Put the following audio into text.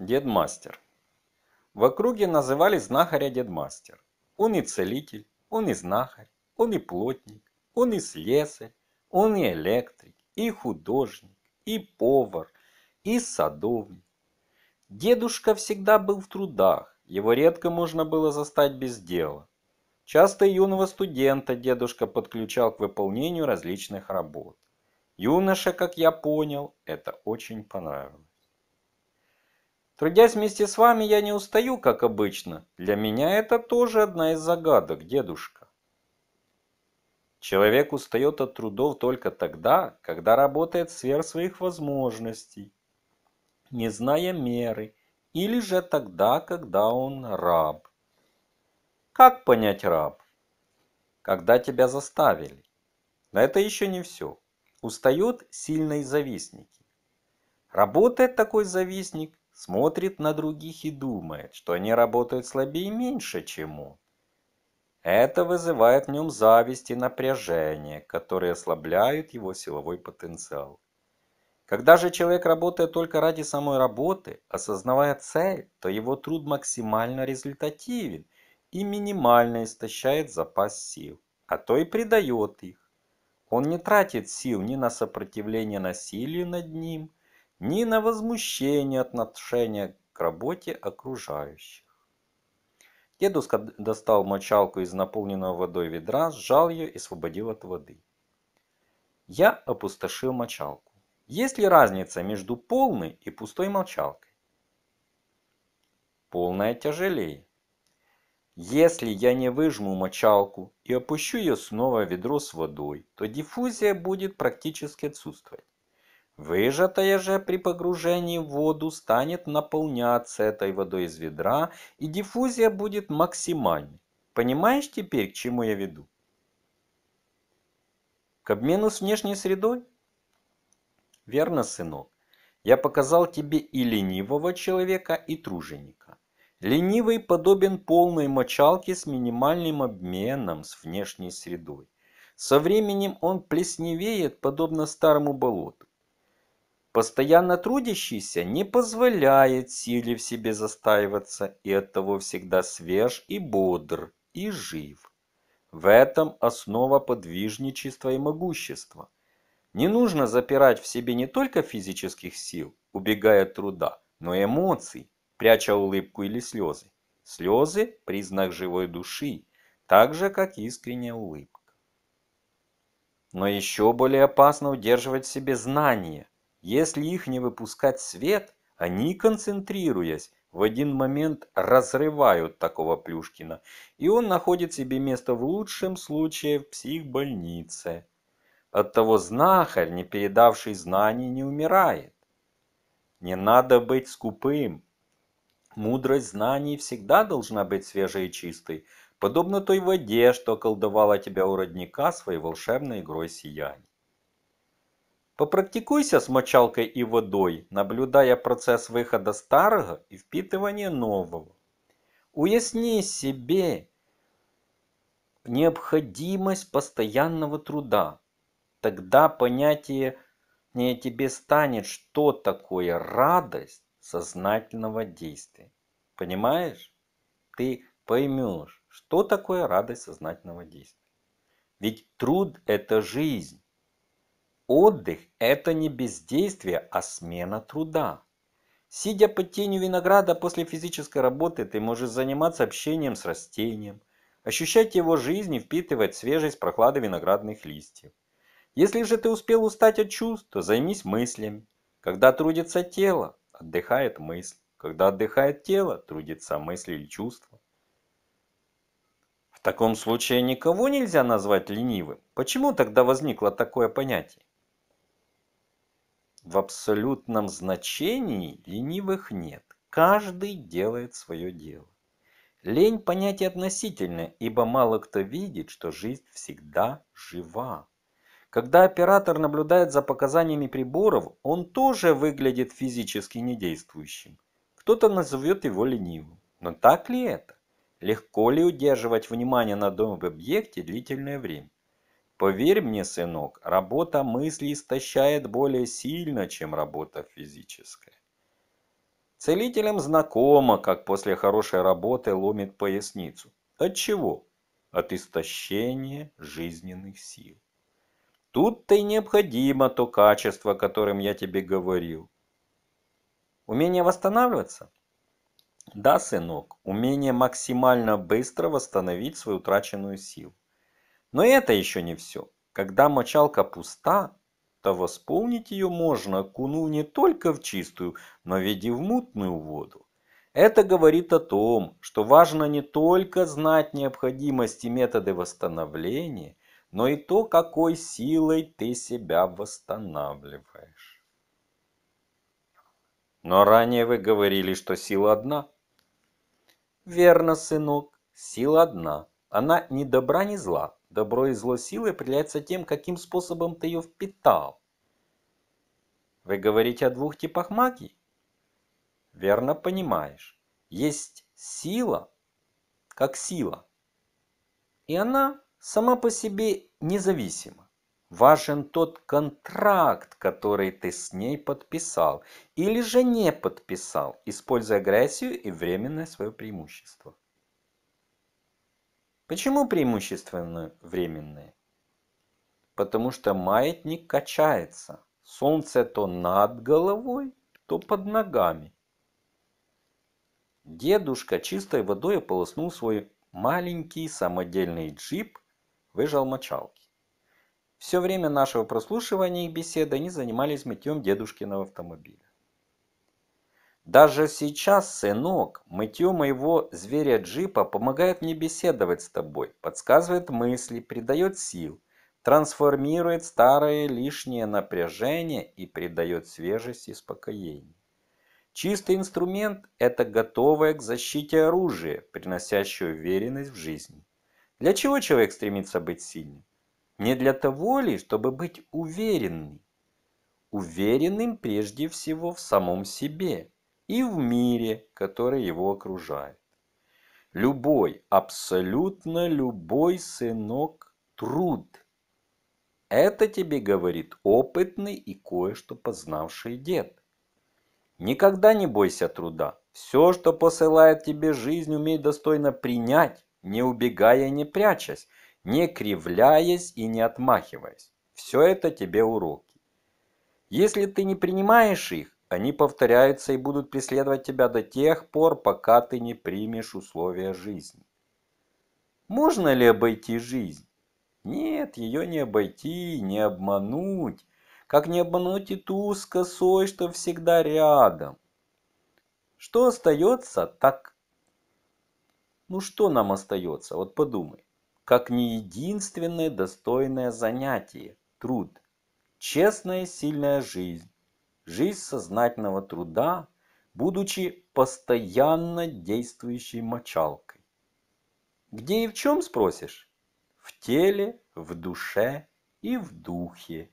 Дедмастер. В округе называли знахаря Дедмастер. Он и целитель, он и знахарь, он и плотник, он и слесарь, он и электрик, и художник, и повар, и садовник. Дедушка всегда был в трудах, его редко можно было застать без дела. Часто юного студента дедушка подключал к выполнению различных работ. Юноше, как я понял, это очень понравилось. Трудясь вместе с вами, я не устаю, как обычно. Для меня это тоже одна из загадок, дедушка. Человек устает от трудов только тогда, когда работает сверх своих возможностей, не зная меры, или же тогда, когда он раб. Как понять раб? Когда тебя заставили. Но это еще не все. Устают сильные завистники. Работает такой завистник смотрит на других и думает, что они работают слабее и меньше, чем он. Это вызывает в нем зависть и напряжение, которые ослабляют его силовой потенциал. Когда же человек работает только ради самой работы, осознавая цель, то его труд максимально результативен и минимально истощает запас сил, а то и придает их. Он не тратит сил ни на сопротивление насилию над ним – ни на возмущение отношения к работе окружающих. Дедушка достал мочалку из наполненного водой ведра, сжал ее и освободил от воды. Я опустошил мочалку. Есть ли разница между полной и пустой мочалкой? Полная тяжелее. Если я не выжму мочалку и опущу ее снова в ведро с водой, то диффузия будет практически отсутствовать. Выжатая же при погружении в воду станет наполняться этой водой из ведра, и диффузия будет максимальной. Понимаешь теперь, к чему я веду? К обмену с внешней средой? Верно, сынок. Я показал тебе и ленивого человека, и труженика. Ленивый подобен полной мочалке с минимальным обменом с внешней средой. Со временем он плесневеет, подобно старому болоту. Постоянно трудящийся не позволяет силе в себе застаиваться и оттого всегда свеж и бодр, и жив. В этом основа подвижничества и могущества. Не нужно запирать в себе не только физических сил, убегая от труда, но и эмоций, пряча улыбку или слезы. Слезы – признак живой души, так же, как искренняя улыбка. Но еще более опасно удерживать в себе знания, если их не выпускать свет, они, концентрируясь, в один момент разрывают такого Плюшкина, и он находит себе место в лучшем случае в психбольнице. Оттого знахарь, не передавший знаний, не умирает. Не надо быть скупым. Мудрость знаний всегда должна быть свежей и чистой, подобно той воде, что колдовала тебя у родника своей волшебной игрой сияния. Попрактикуйся с мочалкой и водой, наблюдая процесс выхода старого и впитывания нового. Уясни себе необходимость постоянного труда. Тогда понятие не тебе станет, что такое радость сознательного действия. Понимаешь? Ты поймешь, что такое радость сознательного действия. Ведь труд – это жизнь. Отдых – это не бездействие, а смена труда. Сидя под тенью винограда после физической работы, ты можешь заниматься общением с растением, ощущать его жизнь и впитывать свежесть прохлады виноградных листьев. Если же ты успел устать от чувств, то займись мыслями. Когда трудится тело, отдыхает мысль. Когда отдыхает тело, трудится мысль или чувство. В таком случае никого нельзя назвать ленивым. Почему тогда возникло такое понятие? В абсолютном значении ленивых нет. Каждый делает свое дело. Лень – понятие относительное, ибо мало кто видит, что жизнь всегда жива. Когда оператор наблюдает за показаниями приборов, он тоже выглядит физически недействующим. Кто-то назовет его ленивым. Но так ли это? Легко ли удерживать внимание на одном объекте длительное время? Поверь мне, сынок, работа мысли истощает более сильно, чем работа физическая. Целителям знакомо, как после хорошей работы ломит поясницу. От чего? От истощения жизненных сил. Тут-то и необходимо то качество, о котором я тебе говорил. Умение восстанавливаться? Да, сынок, умение максимально быстро восстановить свою утраченную силу. Но это еще не все. Когда мочалка пуста, то восполнить ее можно, кунув не только в чистую, но ведь и в мутную воду. Это говорит о том, что важно не только знать необходимости методы восстановления, но и то, какой силой ты себя восстанавливаешь. Но ранее вы говорили, что сила одна. Верно, сынок, сила одна. Она ни добра, ни зла. Добро и зло силы определяется тем, каким способом ты ее впитал. Вы говорите о двух типах магии? Верно понимаешь. Есть сила, как сила. И она сама по себе независима. Важен тот контракт, который ты с ней подписал или же не подписал, используя агрессию и временное свое преимущество. Почему преимущественно временные? Потому что маятник качается. Солнце то над головой, то под ногами. Дедушка чистой водой ополоснул свой маленький самодельный джип, выжал мочалки. Все время нашего прослушивания их беседы они занимались мытьем дедушкиного автомобиля. Даже сейчас, сынок, мытье моего зверя-джипа помогает мне беседовать с тобой, подсказывает мысли, придает сил, трансформирует старое лишнее напряжение и придает свежесть и спокоение. Чистый инструмент – это готовое к защите оружие, приносящее уверенность в жизни. Для чего человек стремится быть сильным? Не для того ли, чтобы быть уверенным? Уверенным прежде всего в самом себе, и в мире, который его окружает. Любой, абсолютно любой сынок труд. Это тебе говорит опытный и кое-что познавший дед. Никогда не бойся труда. Все, что посылает тебе жизнь, умей достойно принять, не убегая, не прячась, не кривляясь и не отмахиваясь. Все это тебе уроки. Если ты не принимаешь их, они повторяются и будут преследовать тебя до тех пор, пока ты не примешь условия жизни. Можно ли обойти жизнь? Нет, ее не обойти, не обмануть. Как не обмануть и ту с косой, что всегда рядом. Что остается, так... Ну что нам остается? Вот подумай. Как не единственное достойное занятие – труд. Честная сильная жизнь жизнь сознательного труда, будучи постоянно действующей мочалкой. Где и в чем, спросишь? В теле, в душе и в духе.